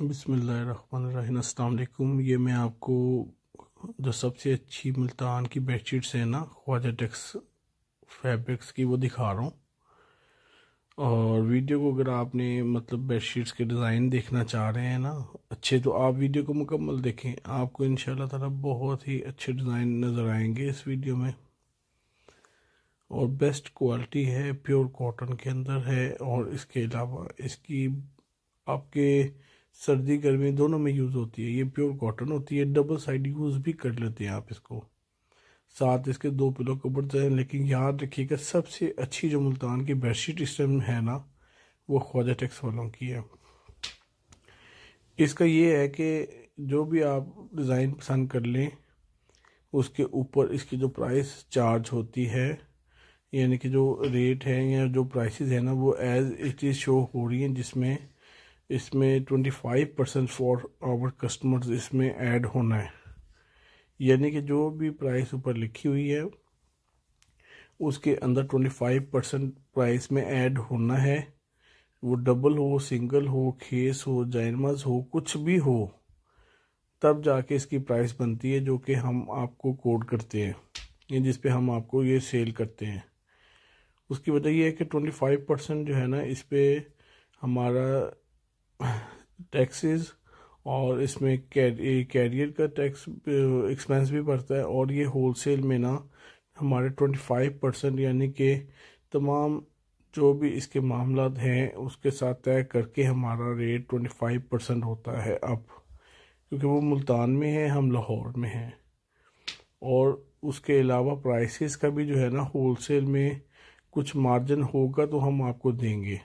बसमिलकुम ये मैं आपको जो सबसे अच्छी मुल्तान की बेडशीट्स हैं ना ख्वाजा टेक्स फैब्रिक्स की वो दिखा रहा हूँ और वीडियो को अगर आपने मतलब बेडशीट्स के डिज़ाइन देखना चाह रहे हैं ना अच्छे तो आप वीडियो को मुकम्मल देखें आपको इन ताला बहुत ही अच्छे डिज़ाइन नज़र आएंगे इस वीडियो में और बेस्ट क्वालिटी है प्योर कॉटन के अंदर है और इसके अलावा इसकी आपके सर्दी गर्मी दोनों में यूज़ होती है ये प्योर कॉटन होती है डबल साइड यूज़ भी कर लेते हैं आप इसको साथ इसके दो पिलो कपड़े हैं लेकिन याद रखिएगा सबसे अच्छी जो मुल्तान की बेडशीट इस टाइम है ना वो ख्वाजा टैक्स वालों की है इसका ये है कि जो भी आप डिज़ाइन पसंद कर लें उसके ऊपर इसकी जो प्राइस चार्ज होती है यानी कि जो रेट है या जो प्राइसेस है ना वो एज़ इट इज़ शो हो रही हैं जिसमें इसमें twenty five percent for our customers इसमें ऐड होना है यानी कि जो भी प्राइस ऊपर लिखी हुई है उसके अंदर ट्वेंटी फाइव परसेंट प्राइस में ऐड होना है वो डबल हो सिंगल हो खेस हो जैनमज हो कुछ भी हो तब जाके इसकी प्राइस बनती है जो कि हम आपको कोड करते हैं ये जिस पे हम आपको ये सेल करते हैं उसकी वजह ये है कि ट्वेंटी फाइव परसेंट जो है ना इस पर हमारा टैक्सेस और इसमें कैरियर का टैक्स एक्सपेंस भी पड़ता है और ये होलसेल में ना हमारे ट्वेंटी फाइव परसेंट यानी कि तमाम जो भी इसके मामला हैं उसके साथ तय करके हमारा रेट ट्वेंटी फाइव परसेंट होता है अब क्योंकि वो मुल्तान में है हम लाहौर में हैं और उसके अलावा प्राइसेस का भी जो है ना होलसेल में कुछ मार्जिन होगा तो हम आपको देंगे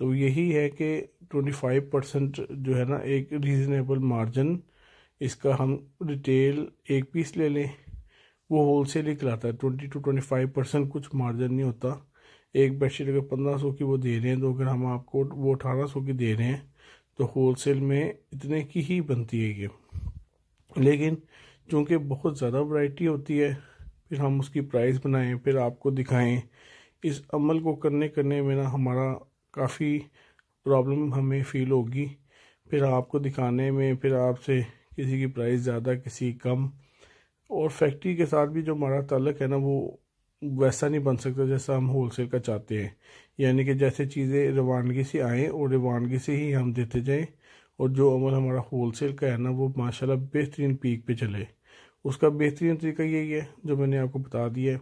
तो यही है कि 25 परसेंट जो है ना एक रीज़नेबल मार्जिन इसका हम रिटेल एक पीस ले लें वो होल सेल ही कराता है twenty to twenty five percent कुछ मार्जिन नहीं होता एक बेडशीट अगर पंद्रह सौ की वो दे रहे हैं तो अगर हम आपको वो अठारह सौ की दे रहे हैं तो होल सेल में इतने की ही बनती है ये लेकिन चूँकि बहुत ज़्यादा वैरायटी होती है फिर हम उसकी प्राइस बनाएं फिर आपको दिखाएं इस अमल को करने करने में ना हमारा काफ़ी प्रॉब्लम हमें फील होगी फिर आपको दिखाने में फिर आपसे किसी की प्राइस ज़्यादा किसी कम और फैक्ट्री के साथ भी जो हमारा तलक है ना वो वैसा नहीं बन सकता जैसा हम होलसेल का चाहते हैं यानी कि जैसे चीज़ें रवानगी से आएँ और रवानगी से ही हम देते जाएँ और जो अमल हमारा होलसेल का है ना वो माशाल्लाह बेहतरीन पीक पे चले उसका बेहतरीन तरीका यही है जो मैंने आपको बता दिया है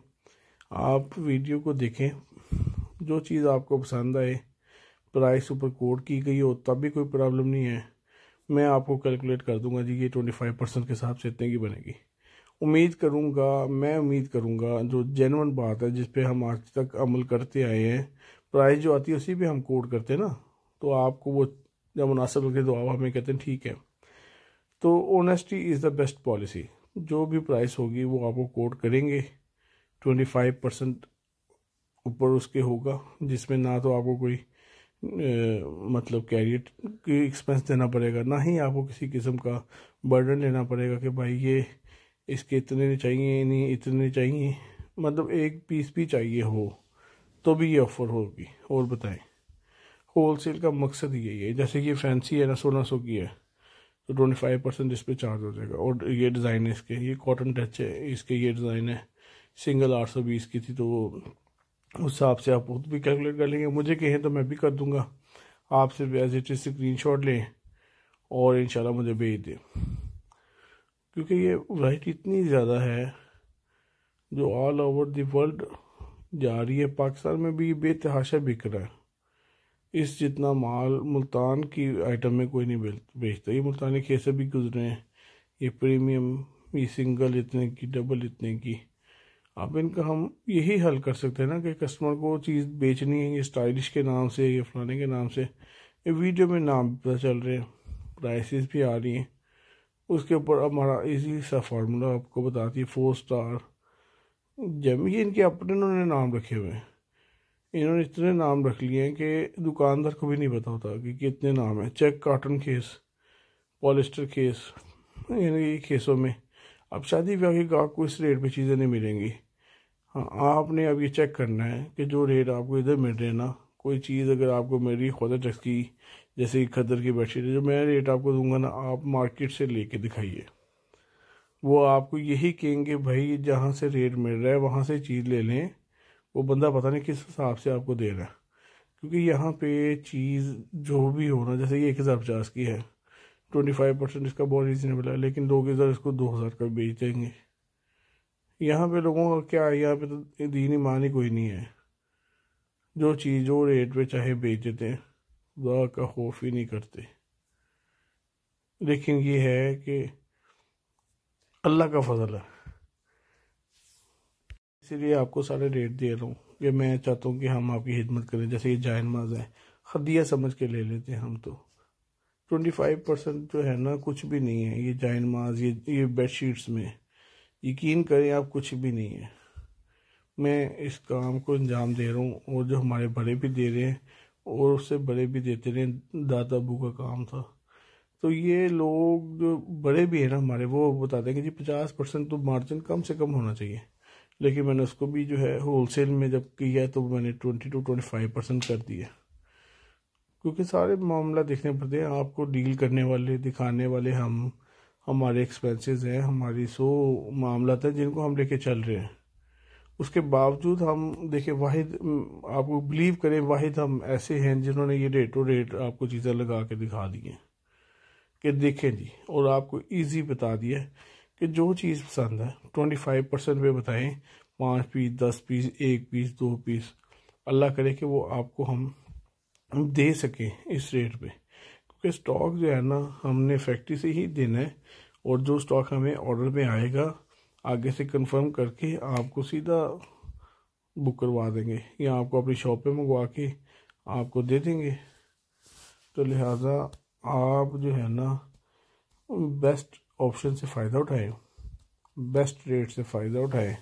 आप वीडियो को देखें जो चीज़ आपको पसंद आए प्राइस ऊपर कोड की गई हो तब भी कोई प्रॉब्लम नहीं है मैं आपको कैलकुलेट कर दूंगा जी ये ट्वेंटी फाइव परसेंट के हिसाब से इतने की बनेगी उम्मीद करूंगा मैं उम्मीद करूंगा जो जेनवन बात है जिस पे हम आज तक अमल करते आए हैं प्राइस जो आती है उसी पे हम कोड करते हैं ना तो आपको वो जब मुनासिब लगे तो आप हमें कहते हैं ठीक है तो honesty is the best policy जो भी प्राइस होगी वो आपको कोड करेंगे ट्वेंटी फाइव परसेंट ऊपर उसके होगा जिसमें ना तो आपको कोई मतलब कैरियर के एक्सपेंस देना पड़ेगा ना ही आपको किसी किस्म का बर्डन लेना पड़ेगा कि भाई ये इसके इतने नहीं चाहिए नहीं इतने चाहिए मतलब एक पीस भी चाहिए हो तो भी ये ऑफ़र होगी और बताएं होल सेल का मकसद यही है जैसे ये फैंसी है ना सोलह सौ की है तो ट्वेंटी फाइव परसेंट इस पर चार्ज हो जाएगा और ये डिज़ाइन है इसके ये कॉटन टच है इसके ये डिज़ाइन है सिंगल आठ सौ बीस की थी तो उस हिसाब से आप खुद भी कैलकुलेट कर लेंगे मुझे कहें तो मैं भी कर दूंगा आप सिर्फ as it is screenshot लें और इन मुझे भेज दें क्योंकि ये वराइटी इतनी ज़्यादा है जो ऑल ओवर दी वर्ल्ड जा रही है पाकिस्तान में भी बेतहाशा बिक रहा है इस जितना माल मुल्तान की आइटम में कोई नहीं बेचता ये मुल्तानी खेसे भी गुजरे हैं ये प्रीमियम ये सिंगल इतने की डबल इतने की अब इनका हम यही हल कर सकते हैं ना कि कस्टमर को चीज़ बेचनी है ये स्टाइलिश के नाम से या फलाने के नाम से ये वीडियो में नाम पता चल रहे हैं प्राइसेस भी आ रही हैं उसके ऊपर हमारा इजी सा फार्मूला आपको बताती है फोर स्टार जब ये इनके अपने उन्होंने नाम रखे हुए हैं इन्होंने इतने नाम रख लिए हैं कि दुकानदार को भी नहीं पता होता कि कितने नाम हैं check cotton case polyester case यानी केसों में अब शादी ब्याह के गाहक को इस रेट पे चीज़ें नहीं मिलेंगी हाँ आपने अब ये चेक करना है कि जो रेट आपको इधर मिल रहे ना कोई चीज़ अगर आपको मेरी खुदा टक्स की जैसे खदर की बेडशीट है जो मैं रेट आपको दूंगा ना आप मार्केट से लेके दिखाइए वो आपको यही कहेंगे भाई जहाँ से रेट मिल रहा है वहाँ से चीज़ ले लें वो बंदा पता नहीं किस हिसाब से आपको दे रहा है क्योंकि यहाँ पे चीज़ जो भी हो ना जैसे ये एक हज़ार पचास की है ट्वेंटी फाइव परसेंट इसका बहुत रीज़नेबल है लेकिन लोग इधर इसको दो हज़ार का बेच देंगे यहाँ पे लोगों का क्या है यहाँ पे तो दीन ईमान ही कोई नहीं है जो चीज़ जो रेट पे चाहे बेच देते हैं खुदा का खौफ ही नहीं करते लेकिन ये है कि अल्लाह का फजल है इसीलिए आपको सारे रेट दे रहा हूँ कि मैं चाहता हूँ कि हम आपकी खिदमत करें जैसे ये जाय नमाज है खदिया समझ के ले लेते हैं हम तो ट्वेंटी फाइव परसेंट जो है ना कुछ भी नहीं है ये जाय नमाज ये ये बेड शीट्स में यकीन करें आप कुछ भी नहीं है मैं इस काम को अंजाम दे रहा हूँ और जो हमारे बड़े भी दे रहे हैं और उससे बड़े भी देते रहे दादा अबू का काम था तो ये लोग जो बड़े भी हैं ना हमारे वो बताते हैं कि जी पचास परसेंट तो मार्जिन कम से कम होना चाहिए लेकिन मैंने उसको भी जो है होलसेल में जब किया तो मैंने twenty to twenty five percent कर दिया क्योंकि सारे मामला देखने पड़ते हैं आपको डील करने वाले दिखाने वाले हम हमारे एक्सपेंसेस हैं हमारी सो मामला है जिनको हम लेके चल रहे हैं उसके बावजूद हम देखें वाहिद आपको बिलीव करें वाहिद हम ऐसे हैं जिन्होंने ये रेट टू रेट आपको चीज़ें लगा के दिखा दी हैं कि देखें जी और आपको इजी बता दिया कि जो चीज़ पसंद है ट्वेंटी फाइव परसेंट पे बताएं पाँच पीस दस पीस एक पीस दो पीस अल्लाह करे कि वो आपको हम दे सकें इस रेट पर क्योंकि स्टॉक जो है ना हमने फैक्ट्री से ही देना है और जो स्टॉक हमें ऑर्डर में आएगा आगे से कंफर्म करके आपको सीधा बुक करवा देंगे या आपको अपनी शॉप पे मंगवा के आपको दे देंगे तो लिहाजा आप जो है ना बेस्ट ऑप्शन से फ़ायदा उठाएं बेस्ट रेट से फ़ायदा उठाएं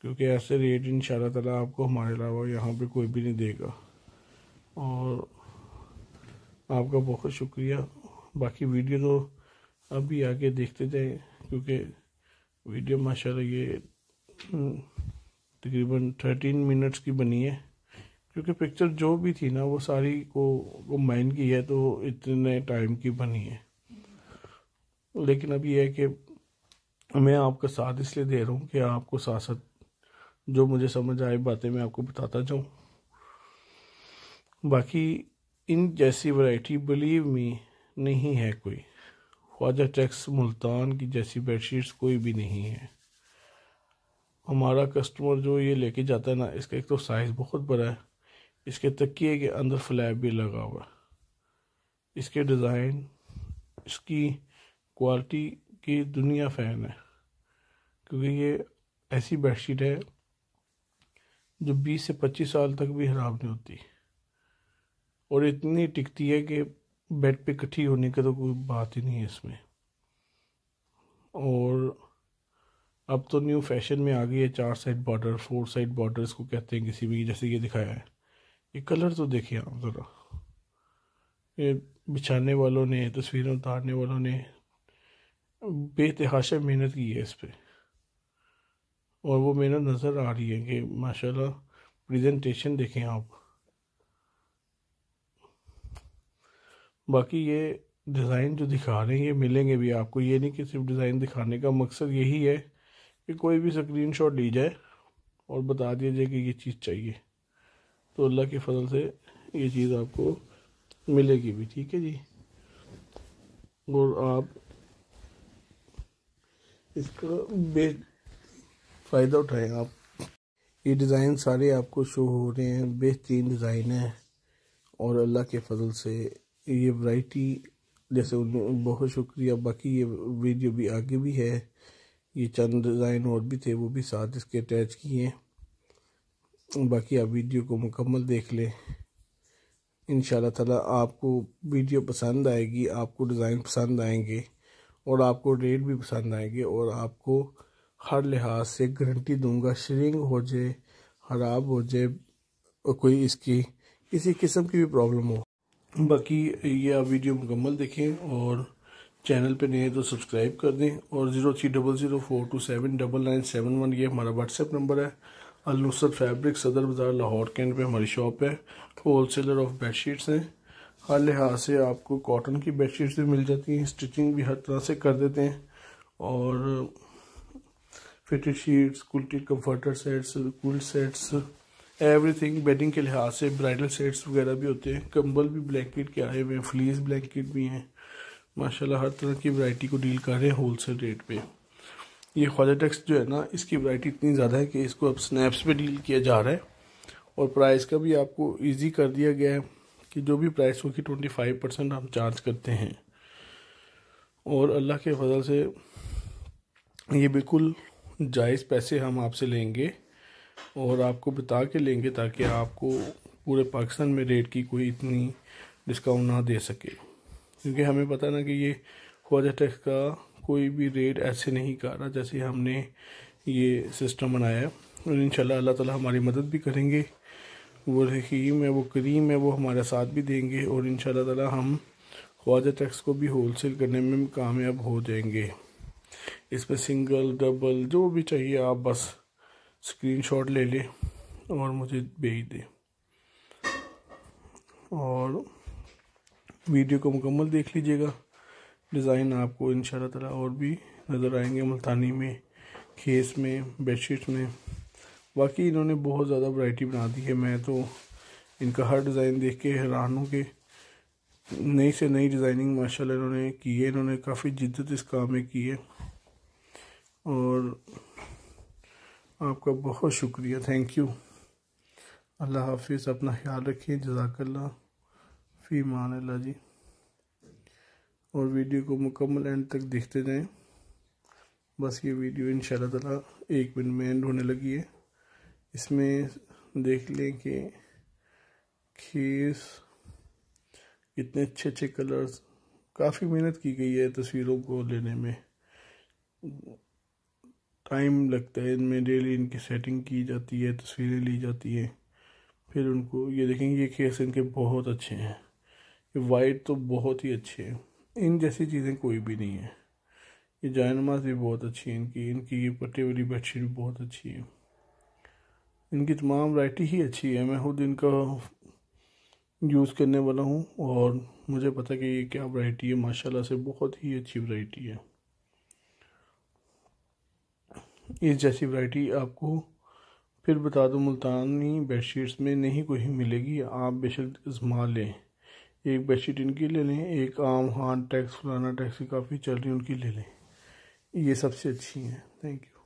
क्योंकि ऐसे रेट इन ताला आपको हमारे अलावा यहाँ पे कोई भी नहीं देगा और आपका बहुत शुक्रिया बाकी वीडियो तो अभी आगे देखते जाएं क्योंकि वीडियो माशाल्लाह ये हम्म, तकरीबन थर्टीन मिनट्स की बनी है क्योंकि पिक्चर जो भी थी ना वो सारी को वो माइंड की है तो इतने टाइम की बनी है लेकिन अभी है कि मैं आपका साथ इसलिए दे रहा हूँ कि आपको साथ साथ जो मुझे समझ आए बातें मैं आपको बताता जाऊँ बाकी इन जैसी वैरायटी बिलीव मी नहीं है कोई ख्वाजा टैक्स मुल्तान की जैसी बेडशीट्स कोई भी नहीं है हमारा कस्टमर जो ये लेके जाता है ना इसका एक तो साइज़ बहुत बड़ा है इसके तकिए के अंदर फ्लैप भी लगा हुआ है इसके डिज़ाइन इसकी क्वालिटी की दुनिया फ़ैन है क्योंकि ये ऐसी बेडशीट है जो 20 से 25 साल तक भी ख़राब नहीं होती और इतनी टिकती है कि बेड पे इकट्ठी होने का तो कोई बात ही नहीं है इसमें और अब तो न्यू फैशन में आ गई है चार side border four side border इसको कहते हैं किसी भी जैसे ये दिखाया है ये कलर तो देखिए आप ज़रा ये बिछाने वालों ने तस्वीरें उतारने वालों ने बेतहाशा मेहनत की है इस पर और वो मेहनत नज़र आ रही है कि माशाल्लाह प्रेजेंटेशन देखें आप बाकी ये डिज़ाइन जो दिखा रहे हैं ये मिलेंगे भी आपको ये नहीं कि सिर्फ डिज़ाइन दिखाने का मकसद यही है कि कोई भी स्क्रीन शॉट ली जाए और बता दिया जाए कि ये चीज़ चाहिए तो अल्लाह के फजल से ये चीज़ आपको मिलेगी भी ठीक है जी और आप इसका बे फ़ायदा उठाएं आप ये डिज़ाइन सारे आपको शो हो रहे हैं बेहतरीन डिज़ाइन है और अल्लाह के फजल से ये वैरायटी जैसे उन बहुत शुक्रिया बाकी ये वीडियो भी आगे भी है ये चंद डिज़ाइन और भी थे वो भी साथ इसके अटैच किए बाकी आप वीडियो को मुकम्मल देख लें इन ताला आपको वीडियो पसंद आएगी आपको डिज़ाइन पसंद आएंगे और आपको रेट भी पसंद आएंगे और आपको हर लिहाज से गारंटी दूंगा श्रिंग हो जाए ख़राब हो जाए कोई इसकी किसी किस्म की भी प्रॉब्लम हो बाकी ये आप वीडियो मुकम्मल देखें और चैनल पे नए तो सब्सक्राइब कर दें और zero three double zero four two seven double nine seven one ये हमारा व्हाट्सएप नंबर है अलनुसर फैब्रिक सदर बाज़ार लाहौर कैंट पे हमारी शॉप है wholesaler of bed sheets हैं हर लिहाज से आपको कॉटन की बेड शीट्स भी मिल जाती हैं स्टिचिंग भी हर तरह से कर देते हैं और fitted sheets quilt comforter sets quilt sets everything bedding के लिहाज से ब्राइडल सेट्स वगैरह भी होते हैं कंबल भी ब्लैंकेट के आए हुए हैं फ्लीस ब्लैंकेट भी हैं माशाल्लाह हर तरह की वैरायटी को डील कर रहे हैं होल सेल रेट पे ये ख्वाजा टेक्स जो है ना इसकी वैरायटी इतनी ज़्यादा है कि इसको अब स्नैप्स पे डील किया जा रहा है और प्राइस का भी आपको ईजी कर दिया गया है कि जो भी प्राइस होगी ट्वेंटी फाइव परसेंट हम चार्ज करते हैं और अल्लाह के फजल से ये बिल्कुल जायज़ पैसे हम आपसे लेंगे और आपको बता के लेंगे ताकि आपको पूरे पाकिस्तान में रेट की कोई इतनी डिस्काउंट ना दे सके क्योंकि हमें पता ना कि ये ख्वाजा टैक्स का कोई भी रेट ऐसे नहीं कर रहा जैसे हमने ये सिस्टम बनाया और इन अल्लाह ताला हमारी मदद भी करेंगे वो रहीम है वो करीम है वो हमारा साथ भी देंगे और इन ताला हम ख्वाजा टैक्स को भी होल सेल करने में कामयाब हो जाएंगे इसमें सिंगल डबल जो भी चाहिए आप बस स्क्रीनशॉट ले ले और मुझे भेज दे और वीडियो को मुकम्मल देख लीजिएगा डिज़ाइन आपको इन शाला और भी नज़र आएंगे मुल्तानी में खेस में बेडशीट में बाकी इन्होंने बहुत ज़्यादा वैरायटी बना दी है मैं तो इनका हर डिज़ाइन देख के हैरान हूँ कि नई से नई डिज़ाइनिंग माशाल्लाह इन्होंने की है इन्होंने काफ़ी जिद्दत इस काम में की है और आपका बहुत शुक्रिया थैंक यू अल्लाह हाफिज़ अपना ख्याल रखिए जजाकल्ला फ़ी मान अल्लाह जी और वीडियो को मुकम्मल एंड तक देखते जाएं बस ये वीडियो इन ताला एक मिनट में एंड होने लगी है इसमें देख लें कि खीस कितने अच्छे अच्छे कलर्स काफ़ी मेहनत की गई है तस्वीरों को लेने में टाइम लगता है इनमें डेली इनकी सेटिंग की जाती है तस्वीरें ली जाती हैं फिर उनको ये देखेंगे केस इनके बहुत अच्छे हैं ये वाइट तो बहुत ही अच्छे हैं इन जैसी चीज़ें कोई भी नहीं है ये नमाज भी बहुत अच्छी है इनकी इनकी ये पट्टे वाली बेडशीट भी बहुत अच्छी है इनकी तमाम वाइटी ही अच्छी है मैं खुद इनका यूज़ करने वाला हूँ और मुझे पता कि ये क्या वाइटी है माशाल्लाह से बहुत ही अच्छी वाइटी है इस जैसी वैरायटी आपको फिर बता दो मुल्तानी बेडशीट्स में नहीं कोई मिलेगी आप बेशक आजमा लें एक बेडशीट इनकी ले लें एक आम हान टैक्स फलाना टैक्सी काफ़ी चल रही है उनकी ले लें ये सबसे अच्छी हैं थैंक यू